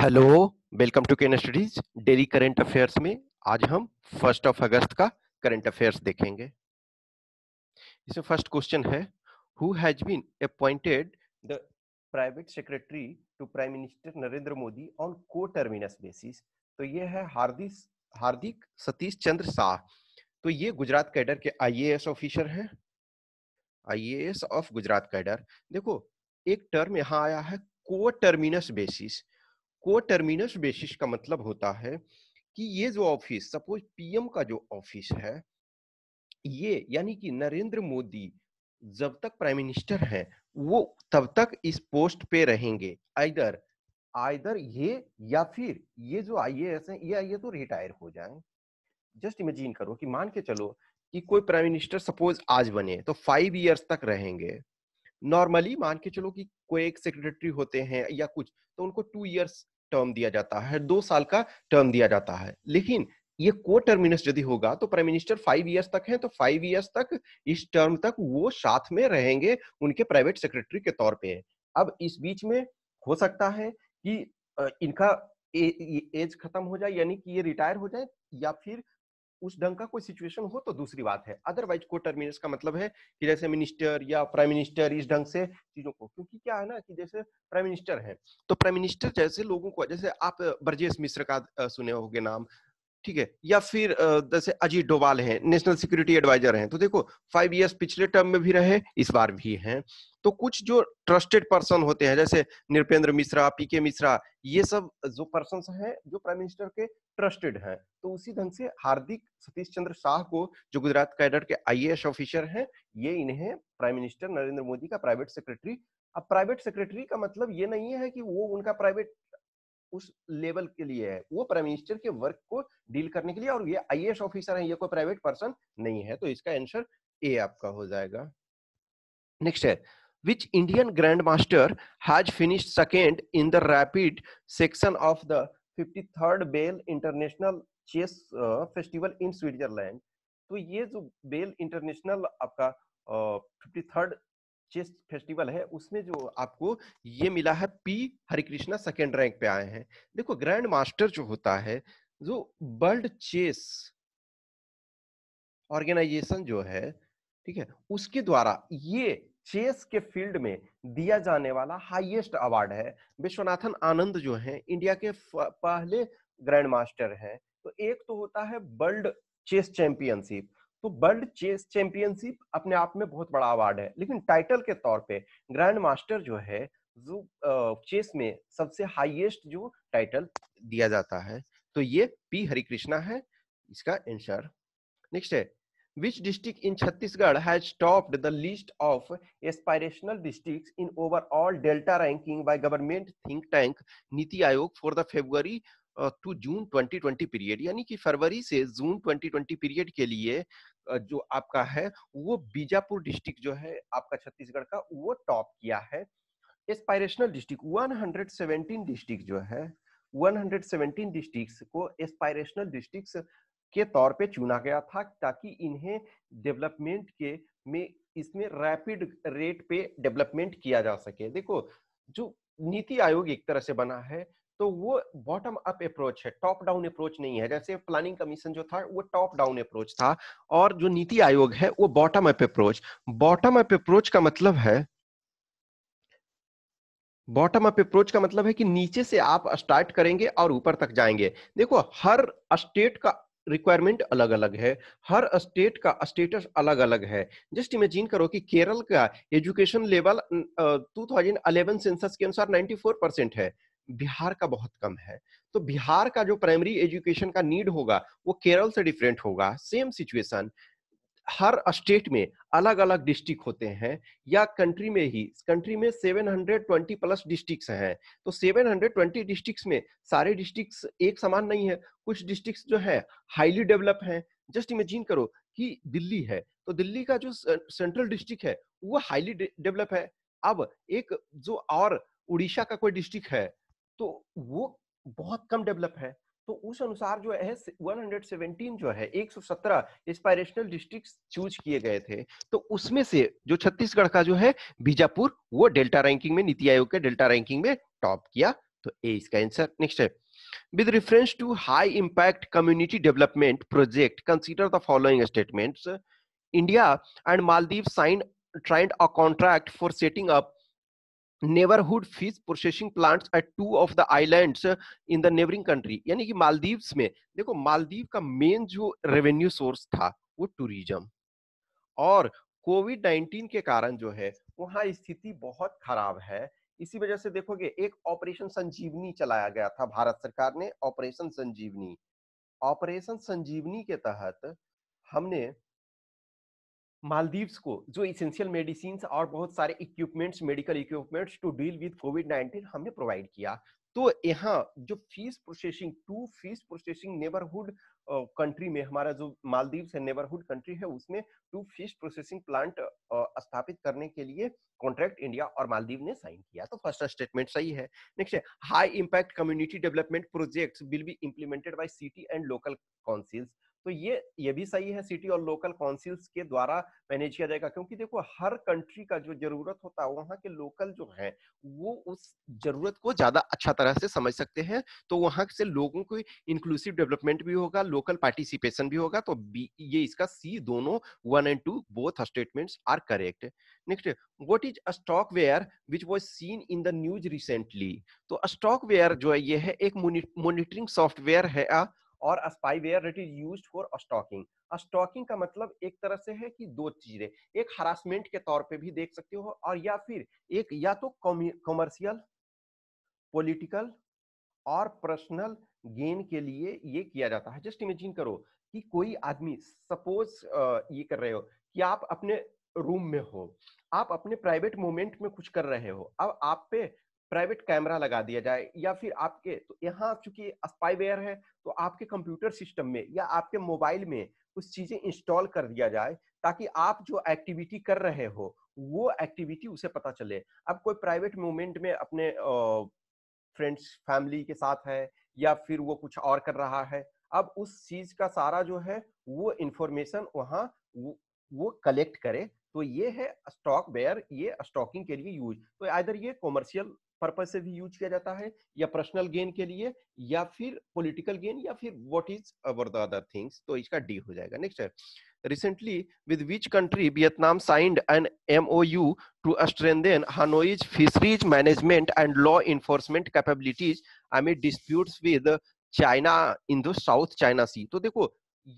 hello welcome to Ken studies daily current affairs में आज हम फर्स्ट ऑफ अगस्त का करंट अफेयर्स देखेंगे इसमें फर्स्ट क्वेश्चन है who has been appointed the private secretary to prime minister Narendra Modi on coterminous basis तो ये है हार्दिक हार्दिक सतीश चंद्र शाह तो ये गुजरात कैडर के आईएएस ऑफिसर हैं आईएएस ऑफ गुजरात कैडर देखो एक टर्म यहाँ आया है coterminous basis coterminous basis का मतलब होता है कि ये जो ऑफिस सपोज पीएम का जो ऑफिस है ये यानी कि नरेंद्र मोदी जब तक प्राइम मिनिस्टर है वो तब तक इस पोस्ट पे रहेंगे आइदर आइदर ये या फिर ये जो आई एस है ये आई तो रिटायर हो जाए जस्ट इमेजिन करो कि मान के चलो कि कोई प्राइम मिनिस्टर सपोज आज बने तो फाइव इयर्स तक रहेंगे नॉर्मली मान के चलो कि कोई एक सेक्रेटरी होते हैं या कुछ तो उनको टू इयर्स टर्म दिया जाता है दो साल का टर्म दिया जाता है लेकिन ये को टर्मिनस यदि होगा तो प्राइम मिनिस्टर फाइव ईयर्स तक हैं तो फाइव इयर्स तक इस टर्म तक वो साथ में रहेंगे उनके प्राइवेट सेक्रेटरी के तौर पे अब इस बीच में हो सकता है कि इनका एज खत्म हो जाए यानी कि ये रिटायर हो जाए या फिर उस ढंग का कोई सिचुएशन हो तो दूसरी बात है अदरवाइज को टर्मिनस का मतलब है कि जैसे मिनिस्टर या प्राइम मिनिस्टर इस ढंग से चीजों को क्योंकि क्या है ना कि जैसे प्राइम मिनिस्टर है तो प्राइम मिनिस्टर जैसे लोगों को जैसे आप ब्रजेश मिश्र का सुने होंगे नाम ठीक है या फिर जैसे अजीत डोवाल हैं नेशनल सिक्योरिटी एडवाइजर हैं तो देखो फाइव इयर्स पिछले टर्म में भी रहे इस बार भी हैं तो कुछ जो ट्रस्टेड पर्सन होते हैं जैसे नृपेंद्र मिश्रा पीके मिश्रा ये सब जो पर्सन हैं जो प्राइम मिनिस्टर के ट्रस्टेड हैं तो उसी ढंग से हार्दिक सतीश चंद्र शाह को जो गुजरात कैडर के आई ऑफिसर है ये इन्हें प्राइम मिनिस्टर नरेंद्र मोदी का प्राइवेट सेक्रेटरी अब प्राइवेट सेक्रेटरी का मतलब ये नहीं है कि वो उनका प्राइवेट उस लेवल के लिए है वो प्राइम मिनिस्टर के वर्क को डील करने के लिए और ये आई ऑफिसर है ये कोई प्राइवेट पर्सन नहीं है तो इसका आंसर ए आपका हो जाएगा नेक्स्ट है which indian grandmaster has finished second in the rapid section of the 53rd bale international chess uh, festival in switzerland तो ये जो बेल इंटरनेशनल आपका फिफ्टी थर्ड चेस फेस्टिवल है उसमें जो आपको ये मिला है पी हरिकृष्णा सेकेंड रैंक पे आए हैं देखो ग्रैंड मास्टर जो होता है जो वर्ल्ड चेस ऑर्गेनाइजेशन जो है ठीक है उसके द्वारा ये चेस के फील्ड में दिया जाने वाला हाईएस्ट अवार्ड है विश्वनाथन आनंद जो है इंडिया के पहले ग्रैंड मास्टर है तो एक तो होता है वर्ल्ड चेस चैंपियनशिप तो वर्ल्ड चेस चैंपियनशिप अपने आप में बहुत बड़ा अवार्ड है लेकिन टाइटल के तौर पे ग्रैंड मास्टर जो है जो चेस में सबसे हाईएस्ट जो टाइटल दिया जाता है तो ये पी हरिकृष्णा है इसका आंसर नेक्स्ट है which district in chhattisgarh has topped the list of aspirational districts in overall delta ranking by government think tank niti ayog for the february to June 2020 period यानी कि फरवरी से जून 2020 पीरियड के लिए जो आपका है वो बीजापुर डिस्ट्रिक्ट जो है आपका छत्तीसगढ़ का वो टॉप किया है एस्पायरेशनल डिस्ट्रिक्ट 117 डिस्ट्रिक्ट जो है 117 डिस्ट्रिक्ट्स को एस्पायरेशनल डिस्ट्रिक्ट्स के तौर पे चुना गया था ताकि इन्हें डेवलपमेंट के में इसमें रैपिड रेट पे डेवलपमेंट किया जा सके देखो जो नीति आयोग एक तरह से बना है तो वो बॉटम अप अप्रोच है टॉप डाउन अप्रोच नहीं है जैसे प्लानिंग कमीशन जो था वो टॉप डाउन अप्रोच था और जो नीति आयोग है वो bottom up approach bottom up approach का मतलब है बॉटम अप अप्रोच का मतलब है कि नीचे से आप स्टार्ट करेंगे और ऊपर तक जाएंगे देखो हर स्टेट का रिक्वायरमेंट अलग अलग है हर स्टेट का स्टेटस अलग अलग है जस्ट इमेजिन करो कि केरल का एजुकेशन लेवल 2011 सेंसस के अनुसार 94 परसेंट है बिहार का बहुत कम है तो बिहार का जो प्राइमरी एजुकेशन का नीड होगा वो केरल से डिफरेंट होगा सेम सिचुएशन हर स्टेट में अलग अलग डिस्ट्रिक्ट होते हैं या कंट्री में ही कंट्री में 720 प्लस डिस्ट्रिक्ट्स हैं तो 720 डिस्ट्रिक्ट्स में सारे डिस्ट्रिक्ट्स एक समान नहीं है कुछ डिस्ट्रिक्ट्स जो है हाईली डेवलप हैं जस्ट इमेजिन करो कि दिल्ली है तो दिल्ली का जो सेंट्रल डिस्ट्रिक्ट है वो हाईली डेवलप है अब एक जो और उड़ीसा का कोई डिस्ट्रिक्ट है तो वो बहुत कम डेवलप है तो उस अनुसार जो है 117 जो है 117 इंस्पायरेशनल डिस्ट्रिक्ट चूज किए गए थे तो उसमें से जो छत्तीसगढ़ का जो है बीजापुर वो डेल्टा रैंकिंग में नीति आयोग के डेल्टा रैंकिंग में टॉप किया तो ए इसका आंसर नेक्स्ट है with reference to high impact community development project consider the following statements india and maldives signed signed a contract for setting up neighbourhood fish processing plants at two of the islands in the neighbouring country यानी कि मालदीव्स में देखो मालदीव का main जो revenue source था वो tourism और Covid 19 के कारण जो है वहां स्थिति बहुत खराब है इसी वजह से देखोगे एक ऑपरेशन संजीवनी चलाया गया था भारत सरकार ने ऑपरेशन संजीवनी ऑपरेशन संजीवनी के तहत हमने मालदीव्स को जो इसेंशियल मेडिसिन और बहुत सारे equipments medical equipments to deal with covid nineteen हमने प्रोवाइड किया तो यहाँ जो fish processing two fish processing neighbourhood country में हमारा जो मालदीव है नेबरहुड कंट्री है उसमें टू फीस प्रोसेसिंग प्लांट स्थापित करने के लिए कॉन्ट्रैक्ट इंडिया और मालदीव ने साइन किया तो फर्स्ट स्टेटमेंट सही है नेक्स्ट है high impact community development project will be implemented by city and local councils तो ये ये भी सही है सिटी और लोकल काउंसिल्स के द्वारा मैनेज किया जाएगा क्योंकि देखो हर कंट्री का जो जरूरत होता है वहाँ के लोकल जो है वो उस जरूरत को ज्यादा अच्छा तरह से समझ सकते हैं तो वहाँ से लोगों को इंक्लूसिव डेवलपमेंट भी होगा लोकल पार्टिसिपेशन भी होगा तो बी ये इसका सी दोनों one and two both statement are correct next what is stalkerware which was seen in the news recently तो स्टॉक वेयर जो है ये है एक मोनिटरिंग सॉफ्टवेयर है और spyware it is use for stalking stalking का मतलब एक तरह से है कि दो चीजें एक हरासमेंट के तौर पे भी देख सकते हो और या फिर एक या तो कॉमर्शियल पॉलिटिकल और पर्सनल गेन के लिए ये किया जाता है जस्ट इमेजिन करो कि कोई आदमी सपोज ये कर रहे हो कि आप अपने रूम में हो आप अपने प्राइवेट मोमेंट में कुछ कर रहे हो अब आप पे प्राइवेट कैमरा लगा दिया जाए या फिर आपके तो यहाँ चूंकि स्पाईवेयर है तो आपके कंप्यूटर सिस्टम में या आपके मोबाइल में कुछ चीजें इंस्टॉल कर दिया जाए ताकि आप जो एक्टिविटी कर रहे हो वो एक्टिविटी उसे पता चले अब कोई प्राइवेट मोमेंट में अपने फ्रेंड्स फैमिली के साथ है या फिर वो कुछ और कर रहा है अब उस चीज का सारा जो है वो इंफॉर्मेशन वहाँ वो, कलेक्ट करे तो ये है स्टॉक बेयर ये स्टॉकिंग के लिए यूज तो आइधर ये कॉमर्शियल पर्पज से भी यूज किया जाता है या पर्सनल गेन के लिए या फिर पॉलिटिकल गेन या फिर what is our the other things तो इसका डी हो जाएगा नेक्स्ट है recently with which country vietnam signed an mou to strengthen hanoi's fisheries management and law enforcement capabilities amid disputes with china in the south china sea तो देखो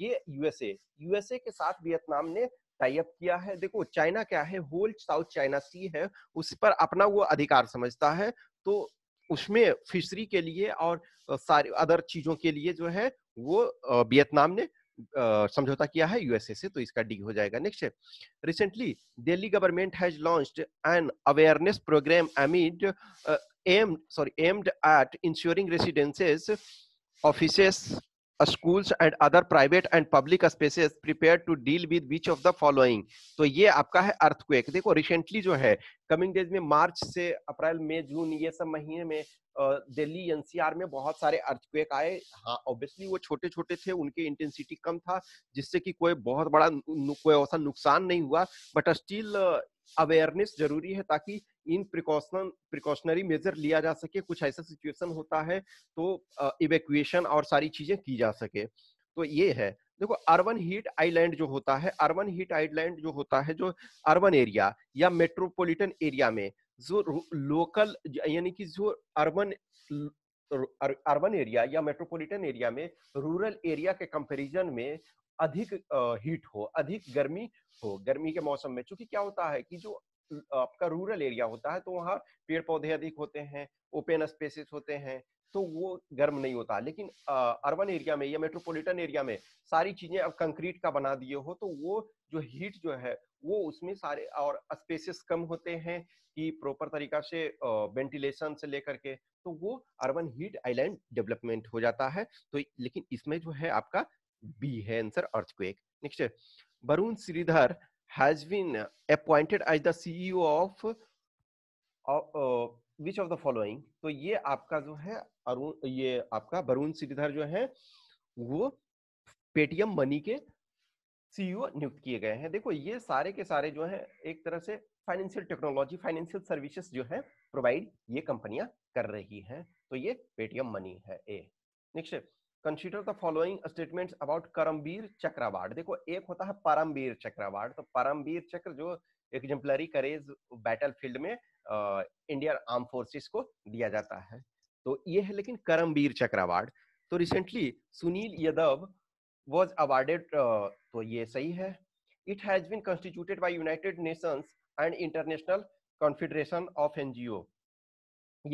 ये USA USA के साथ वियतनाम ने type किया है देखो चाइना क्या है होल साउथ चाइना सी है उस पर अपना वो अधिकार समझता है तो उसमें फिशरी के लिए और सारी अदर चीजों के लिए जो है वो वियतनाम ने समझौता किया है यूएसए से तो इसका डी हो जाएगा next recently Delhi government has launched an awareness programme amid M sorry aimed at ensuring residences offices schools and other private and public spaces prepared to deal with which of the following तो ये आपका है earthquake देखो recently जो है coming days में मार्च से अप्रैल मई जून ये सब महीने में दिल्ली एनसीआर में बहुत सारे अर्थक्वेक आए हाँ ऑब्वियसली वो छोटे छोटे थे उनकी इंटेंसिटी कम था जिससे कि कोई बहुत बड़ा कोई ऐसा नुकसान नहीं हुआ बट स्टिल अवेयरनेस जरूरी है ताकि इन प्रिकॉशन प्रिकॉशनरी मेजर लिया जा सके कुछ ऐसा सिचुएशन होता है तो इवेक्यूएशन और सारी चीजें की जा सके तो ये है देखो अर्बन हीट आइलैंड जो होता है अर्बन हीट आइलैंड जो होता है जो अर्बन एरिया या मेट्रोपॉलिटन एरिया में जो लोकल यानी कि जो अर्बन अर्बन एरिया या मेट्रोपॉलिटन एरिया में रूरल एरिया के कंपैरिजन में अधिक हीट हो अधिक गर्मी हो गर्मी के मौसम में क्योंकि क्या होता है कि जो आपका रूरल एरिया होता है तो वहाँ पेड़ पौधे अधिक होते हैं ओपन स्पेसेस होते हैं तो वो गर्म नहीं होता लेकिन अर्बन एरिया में या मेट्रोपॉलिटन एरिया में सारी चीजें अब कंक्रीट का बना दिए हो तो वो जो हीट जो है वो उसमें सारे और स्पेसेस कम होते हैं कि प्रॉपर तरीका से वेंटिलेशन से लेकर के तो वो अर्बन हीट आइलैंड डेवलपमेंट हो जाता है तो लेकिन इसमें जो है आपका बी है answer earthquake next Varun Shridhar has been appointed as the CEO of uh, uh, which of the following तो ये आपका जो है अरुण ये आपका वरुण श्रीधर जो है वो पेटीएम मनी के सीईओ e नियुक्त किए गए हैं देखो ये सारे के सारे जो है एक तरह से फाइनेंशियल टेक्नोलॉजी फाइनेंशियल सर्विसेज जो है प्रोवाइड ये कंपनियां कर रही हैं तो ये पेटीएम मनी है A next consider the following statements about Karmaveer चक्रवाड़ देखो एक होता है परमवीर चक्रवाड़ तो परमवीर चक्र जो एग्जाम्पलरी करेज बैटल फील्ड में इंडियन आर्म फोर्सेस को दिया जाता है तो ये है लेकिन करमवीर चक्रवाड़ तो recently Sunil Yadav was awarded तो ये सही है it has been constituted by United Nations and International Confederation of NGO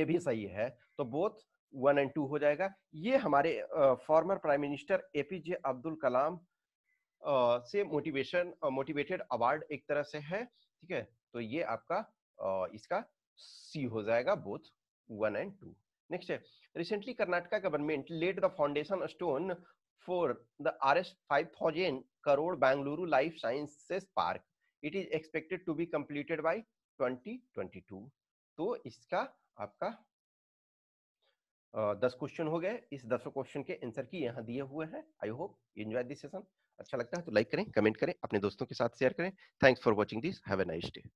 ये भी सही है तो बोथ वन एंड टू हो जाएगा ये हमारे former prime minister APJ Abdul Kalam से मोटिवेशन मोटिवेटेड अवार्ड एक तरह से है ठीक है तो ये आपका इसका सी हो जाएगा both one and two next है recently Karnataka government laid the foundation stone for the R S five thousand crore Bengaluru life sciences park it is expected to be completed by twenty twenty two तो इसका आपका दस question हो गए इस दसों question के आंसर की यहाँ दिए हुए हैं I hope enjoy this session अच्छा लगता है तो लाइक करें कमेंट करें अपने दोस्तों के साथ शेयर करें thanks for watching this have a nice day